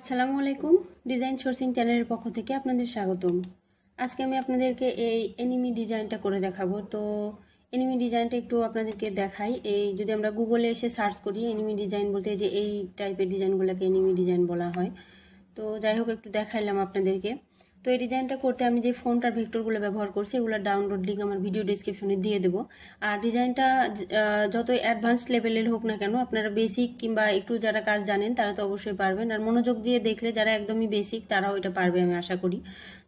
আসসালামু আলাইকুম design sourcing চ্যানেলের পক্ষ থেকে আপনাদের স্বাগতম আজকে আমি আপনাদেরকে এই এনিমি ডিজাইনটা করে দেখাবো তো এনিমি ডিজাইনটা একটু আপনাদেরকে দেখাই এই যদি আমরা গুগলে এসে সার্চ করি এনিমি ডিজাইন বলতে যে এই টাইপের ডিজাইনগুলোকে এনিমি ডিজাইন বলা হয় তো যাই হোক একটু দেখাইলাম আপনাদেরকে তো এই ডিজাইনটা করতে আমি যে ফোনটার ভেক্টরগুলো ব্যবহার করছি এগুলোর ডাউনলোড লিঙ্ক আমার ভিডিও ডিসক্রিপশনে দিয়ে দেবো আর ডিজাইনটা যত অ্যাডভান্স লেভেলের হোক না কেন আপনারা বেসিক কিংবা একটু যারা কাজ জানেন তারা তো অবশ্যই পারবেন আর মনোযোগ দিয়ে দেখলে যারা একদমই বেসিক তারাও এটা পারবে আমি আশা করি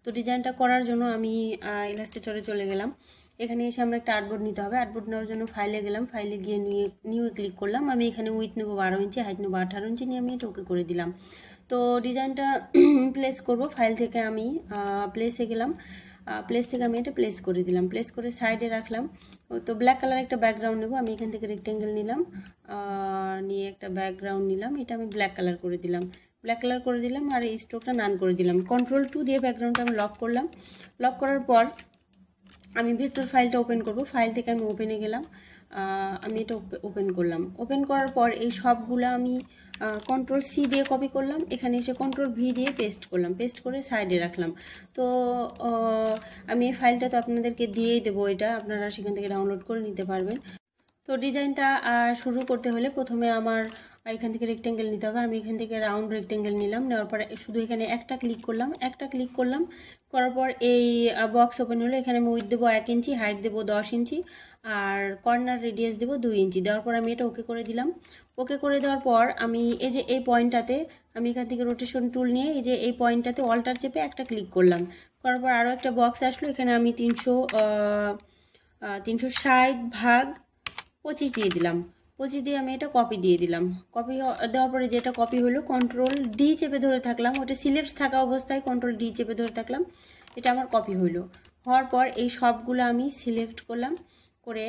তো ডিজাইনটা করার জন্য আমি ইলাস্ট্রেটরে চলে গেলাম এখানে এসে আমরা একটা আর্টবোর্ড নিতে হবে আর্টবোর্ড নেওয়ার জন্য ফাইলে গেলাম ফাইলে গিয়ে নিয়ে নিউ ক্লিক করলাম আমি এখানে উইথ নেবো বারো ইঞ্চি হাইট নেবো আঠারো ইঞ্চি নিয়ে আমি এটা ওকে করে দিলাম তো ডিজাইনটা প্লেস করব ফাইল থেকে আমি প্লেসে গেলাম প্লেস থেকে আমি এটা প্লেস করে দিলাম প্লেস করে সাইডে রাখলাম তো ব্ল্যাক কালার একটা ব্যাকগ্রাউন্ড নেব আমি এখান থেকে রেক্ট্যাঙ্গেল নিলাম নিয়ে একটা ব্যাকগ্রাউন্ড নিলাম এটা আমি ব্ল্যাক কালার করে দিলাম ব্ল্যাক কালার করে দিলাম আর এই স্ট্রোকটা নান করে দিলাম কন্ট্রোল টু দিয়ে ব্যাকগ্রাউন্ডটা আমি লক করলাম লক করার পর আমি ভেক্টর ফাইলটা ওপেন করব ফাইল থেকে আমি ওপেনে গেলাম আমি এটা ওপেন করলাম ওপেন করার পর এই সবগুলো আমি কন্ট্রোল সি দিয়ে কপি করলাম এখানে এসে কন্ট্রোল ভি দিয়ে পেস্ট করলাম পেস্ট করে সাইডে রাখলাম তো আমি এই ফাইলটা তো আপনাদেরকে দিয়েই দেবো এটা আপনারা সেখান থেকে ডাউনলোড করে নিতে পারবেন তো ডিজাইনটা শুরু করতে হলে প্রথমে আমার আর এখান থেকে রেক্টেঙ্গেল নিতে হবে আমি এখান থেকে রাউন্ড রেক্টেঙ্গেল নিলাম নেওয়ার পরে শুধু এখানে একটা ক্লিক করলাম একটা ক্লিক করলাম করার পর এই বক্স ওপেন হলো এখানে আমি উইথ দেবো এক ইঞ্চি হাইট দেবো দশ ইঞ্চি আর কর্নার রেডিয়াস দেবো দুই ইঞ্চি দেওয়ার পর আমি এটা ওকে করে দিলাম ওকে করে দেওয়ার পর আমি এই যে এই পয়েন্টটাতে আমি এখান থেকে রোটেশন টুল নিয়ে এই যে এই পয়েন্টটাতে অল্টার চেপে একটা ক্লিক করলাম করার পর আরও একটা বক্স আসলো এখানে আমি তিনশো তিনশো ষাট ভাগ পঁচিশ দিয়ে দিলাম পঁচিশ দিয়ে আমি এটা কপি দিয়ে দিলাম কপি দেওয়ার পরে যেটা কপি হলো কন্ট্রোল ডি চেপে ধরে থাকলাম ওটা সিলেক্ট থাকা অবস্থায় কন্ট্রোল ডি চেপে ধরে থাকলাম এটা আমার কপি হলো হওয়ার পর এই সবগুলো আমি সিলেক্ট করলাম করে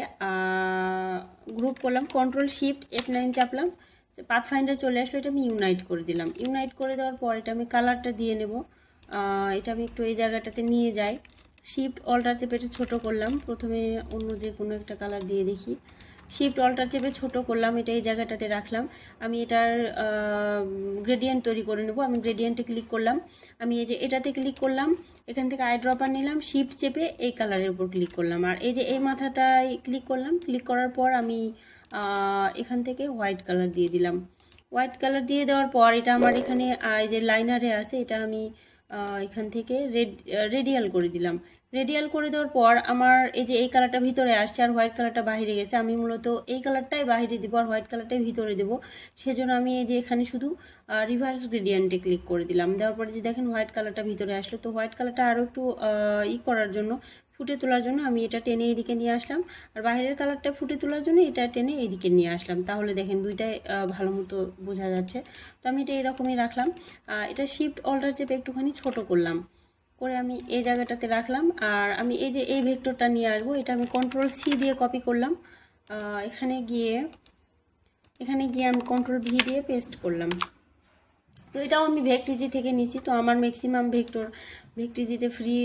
গ্রুপ করলাম কন্ট্রোল শিফট এফ নাইন চাপলাম পাথ ফাইন্ডার চলে আসলো এটা আমি ইউনাইট করে দিলাম ইউনাইট করে দেওয়ার পর এটা আমি কালারটা দিয়ে নেব এটা আমি একটু এই জায়গাটাতে নিয়ে যাই শিফট অল্টার চেপে এটা ছোটো করলাম প্রথমে অন্য যে কোনো একটা কালার দিয়ে দেখি সেই টলটার চেপে ছোট করলাম এটা এই জায়গাটাতে রাখলাম আমি এটার গ্রেডিয়েন্ট তৈরি করে নেব আমি গ্রেডিয়েন্টে ক্লিক করলাম আমি এই যে এটাতে ক্লিক করলাম এখান থেকে আই ড্রপার নিলাম শিফট চেপে এই কালারের উপর ক্লিক করলাম আর এই যে এই মাথাটায় ক্লিক করলাম ক্লিক করার পর আমি এখান থেকে হোয়াইট কালার দিয়ে দিলাম হোয়াইট কালার দিয়ে দেওয়ার পর এটা আমার এখানে যে লাইনারে আছে এটা আমি এখান থেকে রেড রেডিয়াল করে দিলাম রেডিয়াল করে দেওয়ার পর আমার এই যে এই কালারটা ভিতরে আসছে আর হোয়াইট কালারটা বাইরে গেছে আমি মূলত এই কালারটাই বাইরে দেবো আর হোয়াইট কালারটাই ভিতরে দেবো সেজন্য আমি এই যে এখানে শুধু রিভার্স গ্রেডিয়েন্টে ক্লিক করে দিলাম দেওয়ার পরে যে দেখেন হোয়াইট কালারটা ভিতরে আসলো তো হোয়াইট কালারটা আরও একটু ই করার জন্য ফুটে তোলার জন্য আমি এটা টেনে এদিকে নিয়ে আসলাম আর বাইরের কালারটা ফুটে তোলার জন্য এটা টেনে এদিকে নিয়ে আসলাম তাহলে দেখেন দুইটাই ভালো মতো বোঝা যাচ্ছে তো আমি এটা এরকমই রাখলাম এটা শিফট অল্টার চেপে একটুখানি ছোট করলাম করে আমি এই জায়গাটাতে রাখলাম আর আমি এই যে এই ভেক্টরটা নিয়ে আসবো এটা আমি কন্ট্রোল সি দিয়ে কপি করলাম এখানে গিয়ে এখানে গিয়ে আমি কন্ট্রোল ভি দিয়ে পেস্ট করলাম তো এটাও আমি ভেক্টিজি থেকে নিছি তো আমার ম্যাক্সিমাম ভেক্টর ভেক্টিজিতে ফ্রি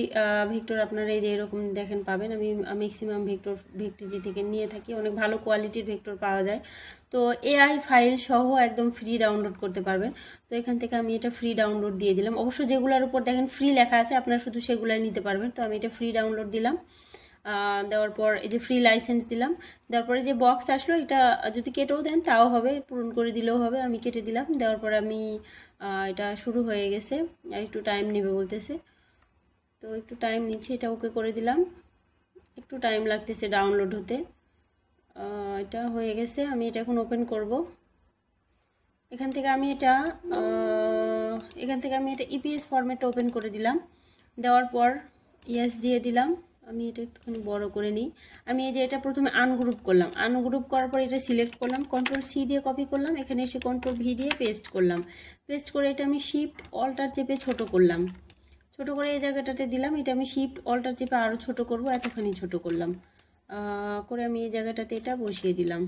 ভেক্টর আপনারা এই যে এরকম দেখেন পাবেন আমি ম্যাক্সিমাম ভেক্টর ভেক্টিজি থেকে নিয়ে থাকি অনেক ভালো কোয়ালিটির ভেক্টর পাওয়া যায় তো এআই ফাইল সহ একদম ফ্রি ডাউনলোড করতে পারবেন তো এখান থেকে আমি এটা ফ্রি ডাউনলোড দিয়ে দিলাম অবশ্য যেগুলোর উপর দেখেন ফ্রি লেখা আছে আপনারা শুধু সেগুলাই নিতে পারবেন তো আমি এটা ফ্রি ডাউনলোড দিলাম দেওয়ার পর এই যে ফ্রি লাইসেন্স দিলাম দেওয়ার পরে যে বক্স আসলো এটা যদি কেটেও দেন তাও হবে পূরণ করে দিলেও হবে আমি কেটে দিলাম দেওয়ার পর আমি এটা শুরু হয়ে গেছে আর একটু টাইম নেবে বলতেছে তো একটু টাইম নিচ্ছে এটা ওকে করে দিলাম একটু টাইম লাগতেছে ডাউনলোড হতে এটা হয়ে গেছে আমি এটা এখন ওপেন করব এখান থেকে আমি এটা এখান থেকে আমি এটা ইপিএস ফর্মেটটা ওপেন করে দিলাম দেওয়ার পর ইয়েস দিয়ে দিলাম আমি এটা একটুখানি বড় করে নিই আমি এই যে এটা প্রথমে আনগ্রুপ করলাম আনগ্রুপ করার পর এটা সিলেক্ট করলাম কন্ট্রোল সি দিয়ে কপি করলাম এখানে এসে কন্ট্রোল ভি দিয়ে পেস্ট করলাম পেস্ট করে এটা আমি শিফট অল্টার চেপে ছোট করলাম ছোট করে এই জায়গাটাতে দিলাম এটা আমি শিফট অল্টার চেপে আরও ছোট করব এতখানি ছোট করলাম করে আমি এই জায়গাটাতে এটা বসিয়ে দিলাম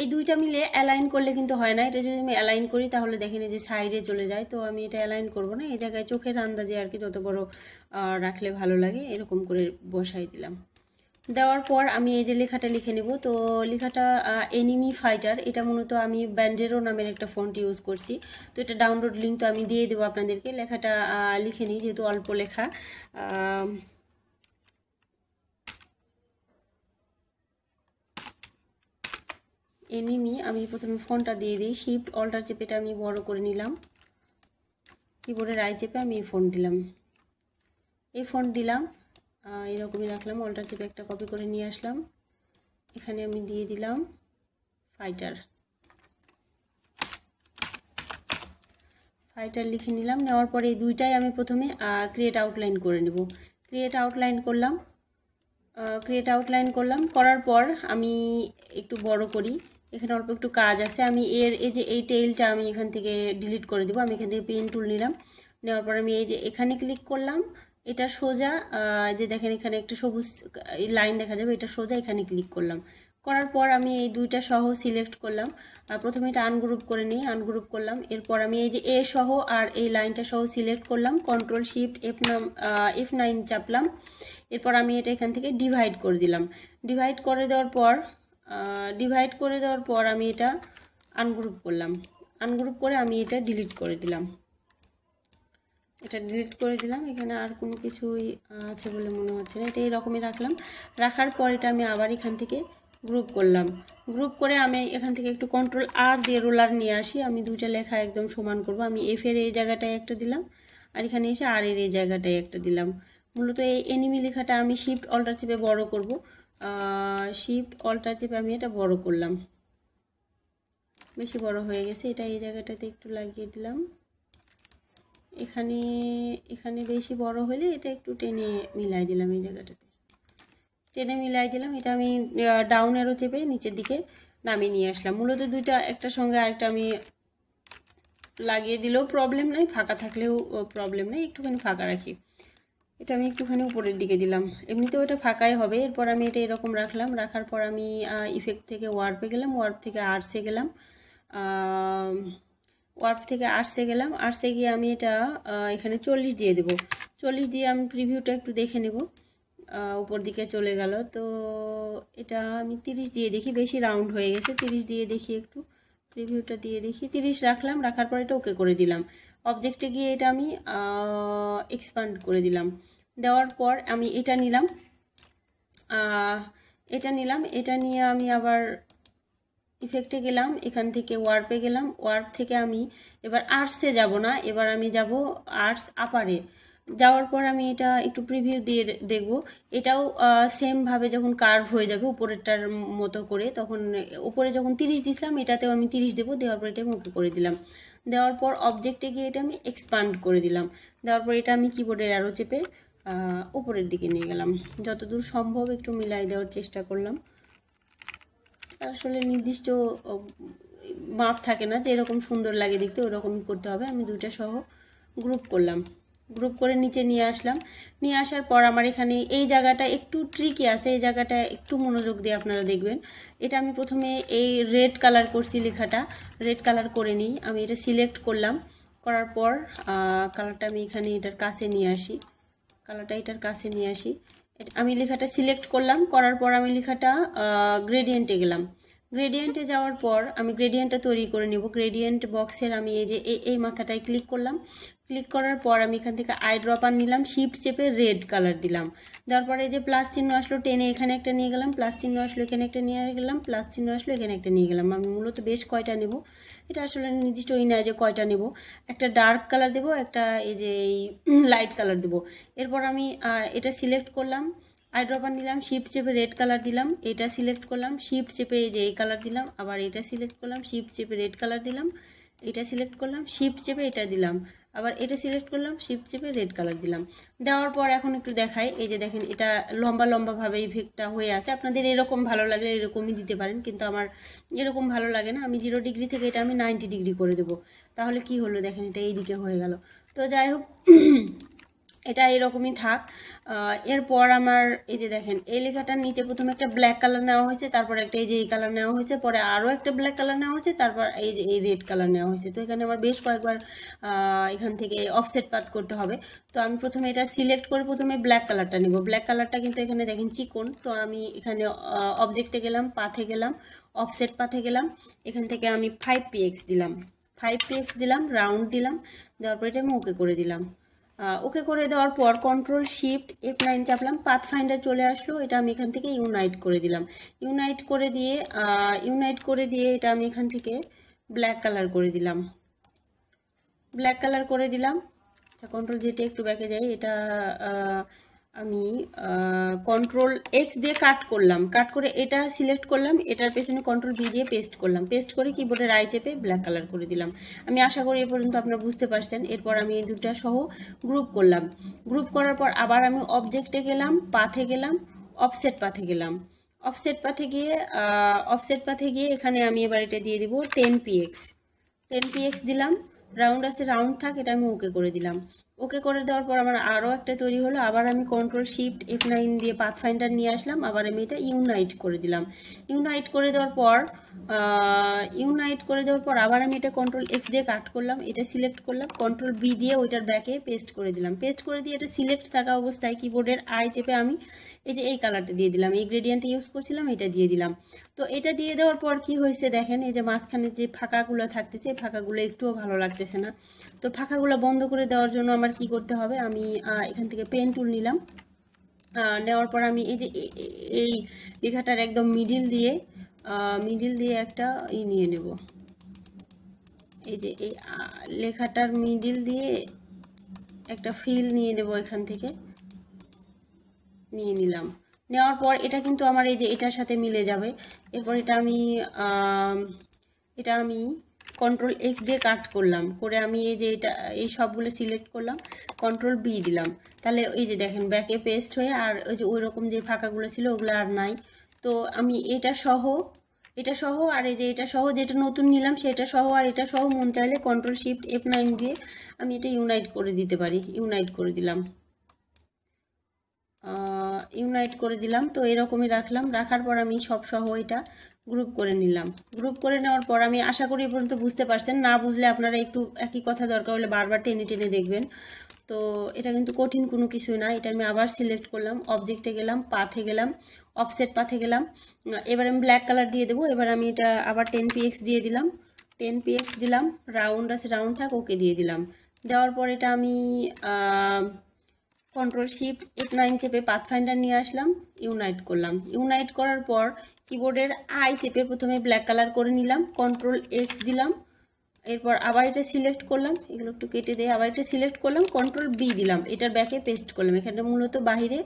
এই দুইটা মিলে অ্যালাইন করলে কিন্তু হয় না এটা যদি আমি অ্যালাইন করি তাহলে দেখেন যে সাইডে চলে যায় তো আমি এটা অ্যালাইন করব না এই জায়গায় চোখের আন্দাজে আর কি যত বড় রাখলে ভালো লাগে এরকম করে বসাই দিলাম দেওয়ার পর আমি এই যে লেখাটা লিখে নেব তো লেখাটা এনিমি ফাইটার এটা মূলত আমি ব্যান্ডেরও নামের একটা ফোনটি ইউজ করছি তো এটা ডাউনলোড লিঙ্ক তো আমি দিয়ে দেবো আপনাদেরকে লেখাটা লিখে নিই যেহেতু অল্প লেখা এনিমি আমি প্রথমে ফোনটা দিয়ে দিই শিফট অল্টার চেপেটা আমি বড় করে নিলাম কিবোর্ডে রাই চেপে আমি এই ফোন দিলাম এই ফোন দিলাম এরকমই রাখলাম অল্টার চেপে একটা কপি করে নিয়ে আসলাম এখানে আমি দিয়ে দিলাম ফাইটার ফাইটার লিখে নিলাম নেওয়ার পরে এই দুইটাই আমি প্রথমে ক্রিয়েট আউটলাইন করে নেব ক্রিয়েট আউটলাইন করলাম ক্রিয়েট আউটলাইন করলাম করার পর আমি একটু বড় করি এখানে অল্প একটু কাজ আছে আমি এর এই যে এই টেইলটা আমি এখান থেকে ডিলিট করে দেবো আমি এখান থেকে পেন টুল নিলাম নেওয়ার পর আমি এই যে এখানে ক্লিক করলাম এটা সোজা যে দেখেন এখানে একটা সবুজ লাইন দেখা যাবে এটা সোজা এখানে ক্লিক করলাম করার পর আমি এই দুইটা সহ সিলেক্ট করলাম প্রথমে এটা আনগ্রুপ করে নিই আনগ্রুপ করলাম এরপর আমি এই যে এ সহ আর এই লাইনটা সহ সিলেক্ট করলাম কন্ট্রোল শিফট এফ নাম এফ নাইন চাপলাম এরপর আমি এটা এখান থেকে ডিভাইড করে দিলাম ডিভাইড করে দেওয়ার পর ডিভাইড করে দেওয়ার পর আমি এটা আনগ্রুপ করলাম আনগ্রুপ করে আমি এটা ডিলিট করে দিলাম এটা ডিলিট করে দিলাম এখানে আর কোনো কিছুই আছে বলে মনে হচ্ছে না এটা এরকমই রাখলাম রাখার পর এটা আমি আবার এখান থেকে গ্রুপ করলাম গ্রুপ করে আমি এখান থেকে একটু কন্ট্রোল আর দিয়ে রোলার নিয়ে আসি আমি দুইটা লেখা একদম সমান করব আমি এফের এই জায়গাটায় একটা দিলাম আর এখানে এসে আর এর এই জায়গাটায় একটা দিলাম মূলত এই এনিমি লেখাটা আমি শিফট অল্টার চেপে বড় করব শিফট অল্টার চেপে আমি এটা বড় করলাম বেশি বড় হয়ে গেছে এটা এই জায়গাটাতে একটু লাগিয়ে দিলাম এখানে এখানে বেশি বড় হলে এটা একটু টেনে মিলাই দিলাম এই জায়গাটাতে টেনে মিলাই দিলাম এটা আমি ডাউনেরও চেপে নিচের দিকে নামিয়ে নিয়ে আসলাম মূলত দুইটা একটা সঙ্গে আরেকটা আমি লাগিয়ে দিলেও প্রবলেম নাই ফাঁকা থাকলেও প্রবলেম নেই একটুখানি ফাঁকা রাখি এটা আমি একটুখানি উপরের দিকে দিলাম এমনিতেও এটা ফাঁকাই হবে এরপর আমি এটা এরকম রাখলাম রাখার পর আমি ইফেক্ট থেকে ওয়ার্পে গেলাম ওয়ার্প থেকে আর্টসে গেলাম ওয়ার্প থেকে আর্টসে গেলাম আর্টসে গিয়ে আমি এটা এখানে চল্লিশ দিয়ে দেব চল্লিশ দিয়ে আমি প্রিভিউটা একটু দেখে নেব উপর দিকে চলে গেল তো এটা আমি তিরিশ দিয়ে দেখি বেশি রাউন্ড হয়ে গেছে তিরিশ দিয়ে দেখি একটু প্রিভিউটা দিয়ে দেখি তিরিশ রাখলাম রাখার পর এটা ওকে করে দিলাম অবজেক্টে গিয়ে এটা আমি এক্সপান্ড করে দিলাম দেওয়ার পর আমি এটা নিলাম এটা নিলাম এটা নিয়ে আমি আবার ইফেক্টে গেলাম এখান থেকে ওয়ার্পে গেলাম ওয়ার্প থেকে আমি এবার আর্টসে যাব না এবার আমি যাব আর্টস আপারে যাওয়ার পর আমি এটা একটু প্রিভিউ দিয়ে দেখব এটাও সেমভাবে যখন কার্ভ হয়ে যাবে উপরেরটার মতো করে তখন উপরে যখন তিরিশ দিছিলাম এটাতেও আমি তিরিশ দেবো দেওয়ার পর এটা মুখে করে দিলাম দেওয়ার পর অবজেক্টে গিয়ে এটা আমি এক্সপান্ড করে দিলাম দেওয়ার পর এটা আমি কিবোর্ডের আরও চেপে উপরের দিকে নিয়ে গেলাম যতদূর সম্ভব একটু মিলাই দেওয়ার চেষ্টা করলাম আসলে নির্দিষ্ট মাপ থাকে না যে এরকম সুন্দর লাগে দেখতে ওরকমই করতে হবে আমি দুইটা সহ গ্রুপ করলাম গ্রুপ করে নিচে নিয়ে আসলাম নিয়ে আসার পর আমার এখানে এই জায়গাটা একটু ট্রিকি আছে এই জায়গাটা একটু মনোযোগ দিয়ে আপনারা দেখবেন এটা আমি প্রথমে এই রেড কালার করছি লেখাটা রেড কালার করে নিই আমি এটা সিলেক্ট করলাম করার পর কালারটা আমি এখানে এটার কাছে নিয়ে আসি কালোটা এটার কাছে নিয়ে আসি আমি লেখাটা সিলেক্ট করলাম করার পর আমি লেখাটা গ্রেডিয়েন্টে গেলাম গ্রেডিয়েন্টে যাওয়ার পর আমি গ্রেডিয়েন্টটা তৈরি করে নেব গ্রেডিয়েন্ট বক্সের আমি এই যে এই মাথাটায় ক্লিক করলাম ক্লিক করার পর আমি এখান থেকে আই ড্রপার নিলাম শিফট চেপে রেড কালার দিলাম দেওয়ার পরে যে প্লাস চিহ্ন আসলো টেনে এখানে একটা নিয়ে গেলাম প্লাস চিহ্ন আসলো এখানে একটা নিয়ে গেলাম প্লাস চিহ্ন আসলো এখানে একটা নিয়ে গেলাম আমি মূলত বেশ কয়টা নেব এটা আসলে নির্দিষ্টই না যে কয়টা নেব একটা ডার্ক কালার দেব একটা এই যে এই লাইট কালার দেব এরপর আমি এটা সিলেক্ট করলাম আইড্রপার নিলাম শিফট চেপে রেড কালার দিলাম এটা সিলেক্ট করলাম শিফট চেপে এই যে এই কালার দিলাম আবার এটা সিলেক্ট করলাম শিফট চেপে রেড কালার দিলাম এটা সিলেক্ট করলাম শিফট চেপে এটা দিলাম আবার এটা সিলেক্ট করলাম শিফট চেপে রেড কালার দিলাম দেওয়ার পর এখন একটু দেখাই এই যে দেখেন এটা লম্বা লম্বাভাবে ইফেক্টটা হয়ে আছে আপনাদের এরকম ভালো লাগলে এরকমই দিতে পারেন কিন্তু আমার এরকম ভালো লাগে না আমি জিরো ডিগ্রি থেকে এটা আমি নাইনটি ডিগ্রি করে দেবো তাহলে কি হলো দেখেন এটা এইদিকে হয়ে গেল তো যাই হোক এটা এরকমই থাক এরপর আমার এই যে দেখেন এই লেখাটার নিচে প্রথমে একটা ব্ল্যাক কালার নেওয়া হয়েছে তারপর একটা এই যে এই কালার নেওয়া হয়েছে পরে আরও একটা ব্ল্যাক কালার নেওয়া হয়েছে তারপর এই যে এই রেড কালার নেওয়া হয়েছে তো এখানে আমার বেশ কয়েকবার এখান থেকে অফসেট পাত করতে হবে তো আমি প্রথমে এটা সিলেক্ট করে প্রথমে ব্ল্যাক কালারটা নেব ব্ল্যাক কালারটা কিন্তু এখানে দেখেন চিকন তো আমি এখানে অবজেক্টে গেলাম পাথে গেলাম অফসেট পাথে গেলাম এখান থেকে আমি ফাইভ পিএক্স দিলাম ফাইভ পিএক্স দিলাম রাউন্ড দিলাম দেওয়ার পর এটা আমি ওকে করে দিলাম ওকে করে দেওয়ার পর কন্ট্রোল শিফট এফ নাইন চাপলাম পাথ ফাইন্ডার চলে আসলো এটা আমি এখান থেকে ইউনাইট করে দিলাম ইউনাইট করে দিয়ে ইউনাইট করে দিয়ে এটা আমি এখান থেকে ব্ল্যাক কালার করে দিলাম ব্ল্যাক কালার করে দিলাম আচ্ছা কন্ট্রোল যেটা একটু ব্যাকে যাই এটা আমি কন্ট্রোল এক্স দিয়ে কাট করলাম কাট করে এটা সিলেক্ট করলাম এটার পেছনে কন্ট্রোল ভি দিয়ে পেস্ট করলাম পেস্ট করে কিবোর্ডে রাই চেপে ব্ল্যাক কালার করে দিলাম আমি আশা করি এ পর্যন্ত আপনারা বুঝতে পারছেন এরপর আমি এই দুটা সহ গ্রুপ করলাম গ্রুপ করার পর আবার আমি অবজেক্টে গেলাম পাথে গেলাম অফসেট পাথে গেলাম অফসেট পাথে গিয়ে অফসেট পাথে গিয়ে এখানে আমি এবার এটা দিয়ে দিব টেন পিএক্স টেন পিএক্স দিলাম রাউন্ড আছে রাউন্ড থাক এটা আমি ওকে করে দিলাম ওকে করে দেওয়ার পর আমার আরও একটা তৈরি হলো আবার আমি কন্ট্রোল শিফট এফ নাইন দিয়ে পাথ ফাইন্ডার নিয়ে আসলাম আবার আমি এটা ইউনাইট করে দিলাম ইউনাইট করে দেওয়ার পর ইউনাইট করে দেওয়ার পর আবার আমি এটা কন্ট্রোল এক্স দিয়ে কাট করলাম এটা সিলেক্ট করলাম কন্ট্রোল বি দিয়ে ওইটার ব্যাকে পেস্ট করে দিলাম পেস্ট করে দিয়ে এটা সিলেক্ট থাকা অবস্থায় কিবোর্ডের আই চেপে আমি এই যে এই কালারটা দিয়ে দিলাম এই গ্রেডিয়েন্টটা ইউজ করছিলাম এটা দিয়ে দিলাম তো এটা দিয়ে দেওয়ার পর কি হয়েছে দেখেন এই যে মাঝখানে যে ফাঁকাগুলো থাকতেছে এই ফাঁকাগুলো একটুও ভালো লাগতেছে না তো ফাঁকাগুলো বন্ধ করে দেওয়ার জন্য আমার এবার কি করতে হবে আমি এখান থেকে পেন টুল নিলাম নেওয়ার পর আমি এই যে এই লেখাটার একদম মিডিল দিয়ে মিডিল দিয়ে একটা ই নিয়ে নেব এই যে এই লেখাটার মিডিল দিয়ে একটা ফিল নিয়ে নেব এখান থেকে নিয়ে নিলাম নেওয়ার পর এটা কিন্তু আমার এই যে এটার সাথে মিলে যাবে এরপর এটা আমি এটা আমি কন্ট্রোল এক্স দিয়ে কাট করলাম করে আমি এই যে এটা এই সবগুলো সিলেক্ট করলাম কন্ট্রোল বি দিলাম তাহলে এই যে দেখেন ব্যাকে পেস্ট হয়ে আর ওই যে ওই রকম যে ফাঁকাগুলো ছিল ওগুলো আর নাই তো আমি এটা সহ এটা সহ আর এই যে এটা সহ যেটা নতুন নিলাম সেটা সহ আর এটা সহ মন চাইলে কন্ট্রোল শিফট এফ নাইন দিয়ে আমি এটা ইউনাইট করে দিতে পারি ইউনাইট করে দিলাম ইউনাইট করে দিলাম তো এরকমই রাখলাম রাখার পর আমি সব সহ এটা গ্রুপ করে নিলাম গ্রুপ করে নেওয়ার পর আমি আশা করি এ পর্যন্ত বুঝতে পারছেন না বুঝলে আপনারা একটু একই কথা দরকার হলে বারবার টেনে টেনে দেখবেন তো এটা কিন্তু কঠিন কোনো কিছুই না এটা আমি আবার সিলেক্ট করলাম অবজেক্টে গেলাম পাথে গেলাম অফসেট পাথে গেলাম এবার আমি ব্ল্যাক কালার দিয়ে দেবো এবার আমি এটা আবার টেন পিএক্স দিয়ে দিলাম টেন পিএক্স দিলাম রাউন্ড আছে রাউন্ড থাক ওকে দিয়ে দিলাম দেওয়ার পর এটা আমি কন্ট্রোল শিফট এফ নাইন চেপে পাথফাইন্ডার নিয়ে আসলাম ইউনাইট করলাম ইউনাইট করার পর কিবোর্ডের আই চেপে প্রথমে ব্ল্যাক কালার করে নিলাম কন্ট্রোল এক্স দিলাম এরপর আবার এটা সিলেক্ট করলাম এগুলো একটু কেটে দিয়ে আবার এটা সিলেক্ট করলাম কন্ট্রোল বি দিলাম এটার ব্যাকে পেস্ট করলাম এখানে মূলত বাহিরে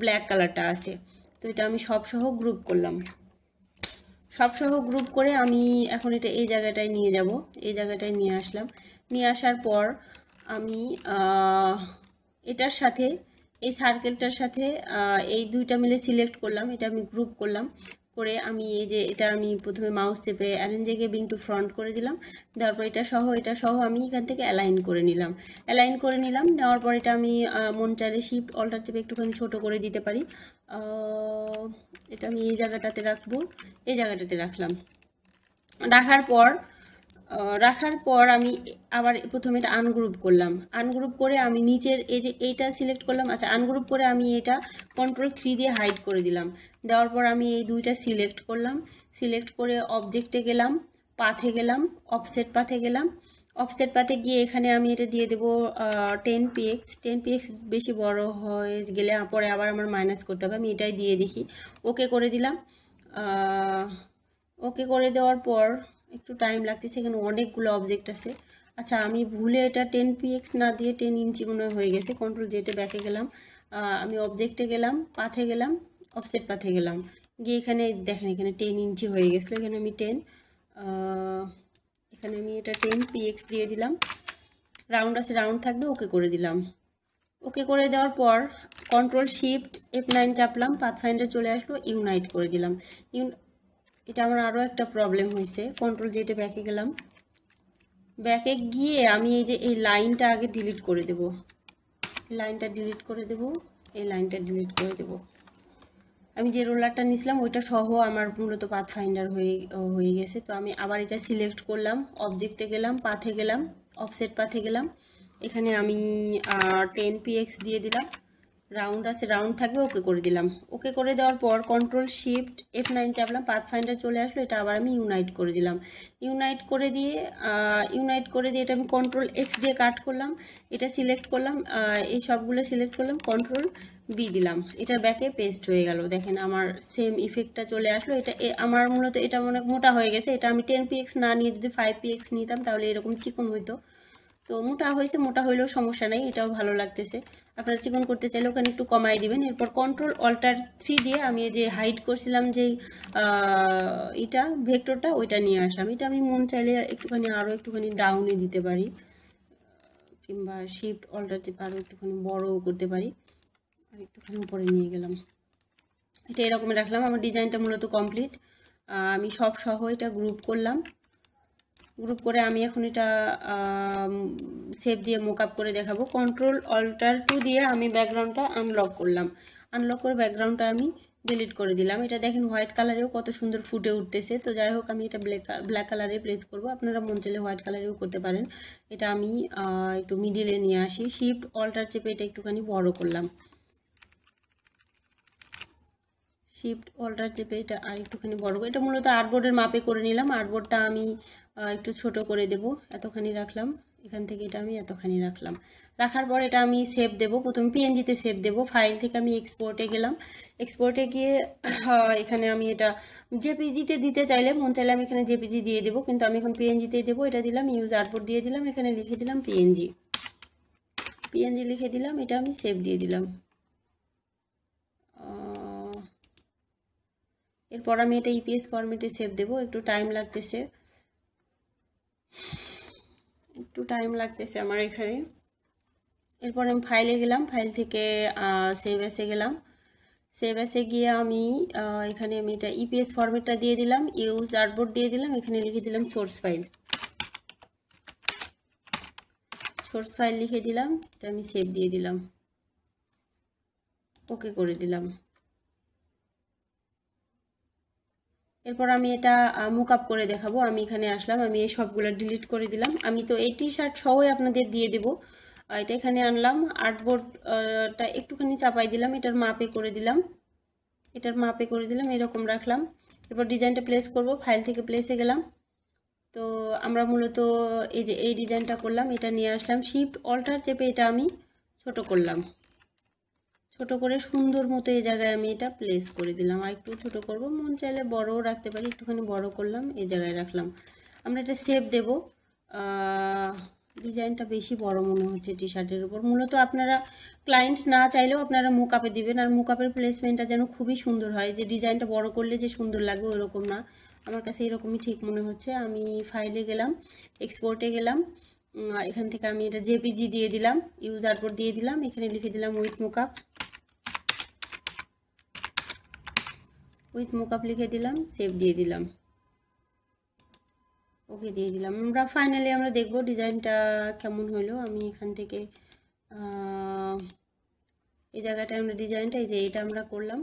ব্ল্যাক কালারটা আছে তো এটা আমি সবসহ গ্রুপ করলাম সবসহ গ্রুপ করে আমি এখন এটা এই জায়গাটায় নিয়ে যাব এই জায়গাটায় নিয়ে আসলাম নিয়ে আসার পর আমি এটার সাথে এই সার্কেলটার সাথে এই দুইটা মিলে সিলেক্ট করলাম এটা আমি গ্রুপ করলাম করে আমি এই যে এটা আমি প্রথমে মাউস চেপে অ্যারেঞ্জেকে বিং টু ফ্রন্ট করে দিলাম দেওয়ার পর এটা সহ এটা সহ আমি এখান থেকে অ্যালাইন করে নিলাম অ্যালাইন করে নিলাম নেওয়ার পর এটা আমি মন চাইলে শিফট অল্টার চেপে একটুখানি ছোটো করে দিতে পারি এটা আমি এই জায়গাটাতে রাখবো এই জায়গাটাতে রাখলাম রাখার পর রাখার পর আমি আবার প্রথমে এটা আনগ্রুপ করলাম আনগ্রুপ করে আমি নিচের এই যে এইটা সিলেক্ট করলাম আচ্ছা আনগ্রুপ করে আমি এটা কন্ট্রোল থ্রি দিয়ে হাইড করে দিলাম দেওয়ার পর আমি এই দুইটা সিলেক্ট করলাম সিলেক্ট করে অবজেক্টে গেলাম পাথে গেলাম অফসেট পাথে গেলাম অফসেট পাথে গিয়ে এখানে আমি এটা দিয়ে দেবো টেন পিএক্স টেন পিএক্স বেশি বড় হয়ে গেলে পরে আবার আমার মাইনাস করতে হবে আমি এটাই দিয়ে দেখি ওকে করে দিলাম ওকে করে দেওয়ার পর একটু টাইম লাগতেছে এখানে অনেকগুলো অবজেক্ট আছে আচ্ছা আমি ভুলে এটা টেন পিএক্স না দিয়ে টেন ইঞ্চি মনে হয়ে গেছে কন্ট্রোল জেটে ব্যাকে গেলাম আমি অবজেক্টে গেলাম পাথে গেলাম অফসেট পাথে গেলাম গিয়ে এখানে দেখেন এখানে টেন ইঞ্চি হয়ে গেছিলো এখানে আমি টেন এখানে আমি এটা টেন পিএক্স দিয়ে দিলাম রাউন্ড আছে রাউন্ড থাকবে ওকে করে দিলাম ওকে করে দেওয়ার পর কন্ট্রোল শিফট এফ নাইন চাপলাম ফাইন্ডে চলে আসলো ইউনাইট করে দিলাম এটা আমার আরও একটা প্রবলেম হয়েছে কন্ট্রোল জেটে ব্যাকে গেলাম ব্যাকে গিয়ে আমি এই যে এই লাইনটা আগে ডিলিট করে দেব লাইনটা ডিলিট করে দেব এই লাইনটা ডিলিট করে দেব আমি যে রোলারটা নিয়েছিলাম ওইটা সহ আমার মূলত পাথ ফাইন্ডার হয়ে হয়ে গেছে তো আমি আবার এটা সিলেক্ট করলাম অবজেক্টে গেলাম পাথে গেলাম অফসেট পাথে গেলাম এখানে আমি টেন পিএক্স দিয়ে দিলাম রাউন্ড আছে রাউন্ড থাকবে ওকে করে দিলাম ওকে করে দেওয়ার পর কন্ট্রোল শিফট এফ নাইন চাপলাম পাথ ফাইন্ডার চলে আসলো এটা আবার আমি ইউনাইট করে দিলাম ইউনাইট করে দিয়ে ইউনাইট করে দিয়ে এটা আমি কন্ট্রোল এক্স দিয়ে কাট করলাম এটা সিলেক্ট করলাম এই সবগুলো সিলেক্ট করলাম কন্ট্রোল বি দিলাম এটার ব্যাকে পেস্ট হয়ে গেল দেখেন আমার সেম ইফেক্টটা চলে আসলো এটা আমার মূলত এটা অনেক মোটা হয়ে গেছে এটা আমি টেন পিএক্স না নিয়ে যদি ফাইভ পিএক্স নিতাম তাহলে এরকম চিকন হইতো তো মোটা হয়েছে মোটা হইলেও সমস্যা নেই এটাও ভালো লাগতেছে আপনারা চিকন করতে চাইলে ওখানে একটু কমাই দিবেন এরপর কন্ট্রোল অল্টার থ্রি দিয়ে আমি যে হাইট করছিলাম যেই এটা ভেক্টরটা ওইটা নিয়ে আসলাম এটা আমি মন চাইলে একটুখানি আরও একটুখানি ডাউনে দিতে পারি কিংবা শিফট অল্টার চেপে আরও একটুখানি বড়ও করতে পারি আর একটুখানি উপরে নিয়ে গেলাম এটা এরকম রাখলাম আমার ডিজাইনটা মূলত কমপ্লিট আমি সব সহ এটা গ্রুপ করলাম গ্রুপ করে আমি এখন এটা সেভ দিয়ে মোকআপ করে দেখাবো কন্ট্রোল অল্টার টু দিয়ে আমি ব্যাকগ্রাউন্ডটা আনলক করলাম আনলক করে ব্যাকগ্রাউন্ডটা আমি ডিলিট করে দিলাম এটা দেখেন হোয়াইট কালারেও কত সুন্দর ফুটে উঠতেছে তো যাই হোক আমি এটা ব্ল্যাক ব্ল্যাক কালারে প্লেস করবো আপনারা মন চাইলে হোয়াইট কালারেও করতে পারেন এটা আমি একটু মিডিলে নিয়ে আসি শিফট অল্টার চেপে এটা একটুখানি বড় করলাম শিফট অল্টার চেপে এটা আর একটুখানি বড় এটা মূলত আর্টবোর্ডের মাপে করে নিলাম আর্টবোর্ডটা আমি একটু ছোট করে দেব এতখানি রাখলাম এখান থেকে এটা আমি এতখানি রাখলাম রাখার পর এটা আমি সেভ দেব প্রথমে পিএনজিতে সেভ দেব ফাইল থেকে আমি এক্সপোর্টে গেলাম এক্সপোর্টে গিয়ে এখানে আমি এটা জেপিজিতে দিতে চাইলে মন চাইলে আমি এখানে জেপিজি দিয়ে দেবো কিন্তু আমি এখন পিএনজিতেই দেবো এটা দিলাম ইউজ আর্টবোর্ড দিয়ে দিলাম এখানে লিখে দিলাম পিএনজি পিএনজি লিখে দিলাম এটা আমি সেভ দিয়ে দিলাম এরপর আমি এটা ইপিএস ফর্মেটে সেভ দেব একটু টাইম লাগতেছে একটু টাইম লাগতেছে আমার এখানে এরপর আমি ফাইলে গেলাম ফাইল থেকে সেভ এসে গেলাম সেভ এসে গিয়ে আমি এখানে আমি এটা ইপিএস e ফর্মেটটা দিয়ে দিলাম ইউজ আর্টবোর্ড দিয়ে দিলাম এখানে লিখে দিলাম সোর্স ফাইল সোর্স ফাইল লিখে দিলাম এটা আমি সেভ দিয়ে দিলাম ওকে করে দিলাম এরপর আমি এটা মুক আপ করে দেখাবো আমি এখানে আসলাম আমি এই সবগুলো ডিলিট করে দিলাম আমি তো এই টি শার্ট সহই আপনাদের দিয়ে দেবো এটা এখানে আনলাম আর্টবোর্ডটা একটুখানি চাপাই দিলাম এটার মাপে করে দিলাম এটার মাপে করে দিলাম এরকম রাখলাম এরপর ডিজাইনটা প্লেস করব ফাইল থেকে প্লেসে গেলাম তো আমরা মূলত এই যে এই ডিজাইনটা করলাম এটা নিয়ে আসলাম শিফট অল্টার চেপে এটা আমি ছোট করলাম ছোট করে সুন্দর মতো এই জায়গায় আমি এটা প্লেস করে দিলাম আর একটু ছোটো করবো মন চাইলে বড়ও রাখতে পারি একটুখানি বড় করলাম এই জায়গায় রাখলাম আমরা এটা সেপ দেব ডিজাইনটা বেশি বড় মনে হচ্ছে টি শার্টের উপর মূলত আপনারা ক্লায়েন্ট না চাইলেও আপনারা মুকাপে দিবেন আর মুকাপের প্লেসমেন্টটা যেন খুবই সুন্দর হয় যে ডিজাইনটা বড় করলে যে সুন্দর লাগবে ওরকম না আমার কাছে এরকমই ঠিক মনে হচ্ছে আমি ফাইলে গেলাম এক্সপোর্টে গেলাম এখান থেকে আমি এটা জেপিজি দিয়ে দিলাম ইউজ আর্টবোর্ড দিয়ে দিলাম এখানে লিখে দিলাম উইথ মুকাপ উইথ মুকআপ লিখে দিলাম সেভ দিয়ে দিলাম ওকে দিয়ে দিলাম আমরা ফাইনালি আমরা দেখব ডিজাইনটা কেমন হলো আমি এখান থেকে এই জায়গাটায় আমরা ডিজাইনটা এই যে এটা আমরা করলাম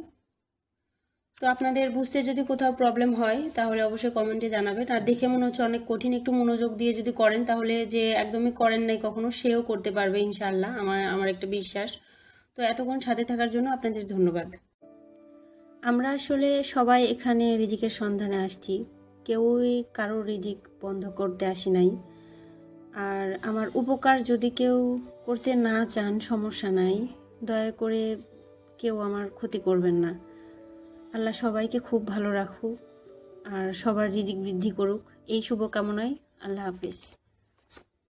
তো আপনাদের বুঝতে যদি কোথাও প্রবলেম হয় তাহলে অবশ্যই কমেন্টে জানাবেন আর দেখে মনে হচ্ছে অনেক কঠিন একটু মনোযোগ দিয়ে যদি করেন তাহলে যে একদমই করেন নাই কখনো সেও করতে পারবে ইনশাল্লাহ আমার আমার একটা বিশ্বাস তো এতক্ষণ সাথে থাকার জন্য আপনাদের ধন্যবাদ আমরা আসলে সবাই এখানে রিজিকের সন্ধানে আসছি কেউই কারো রিজিক বন্ধ করতে আসি নাই আর আমার উপকার যদি কেউ করতে না চান সমস্যা নাই দয়া করে কেউ আমার ক্ষতি করবেন না আল্লাহ সবাইকে খুব ভালো রাখুক আর সবার রিজিক বৃদ্ধি করুক এই শুভকামনায় আল্লাহ হাফিজ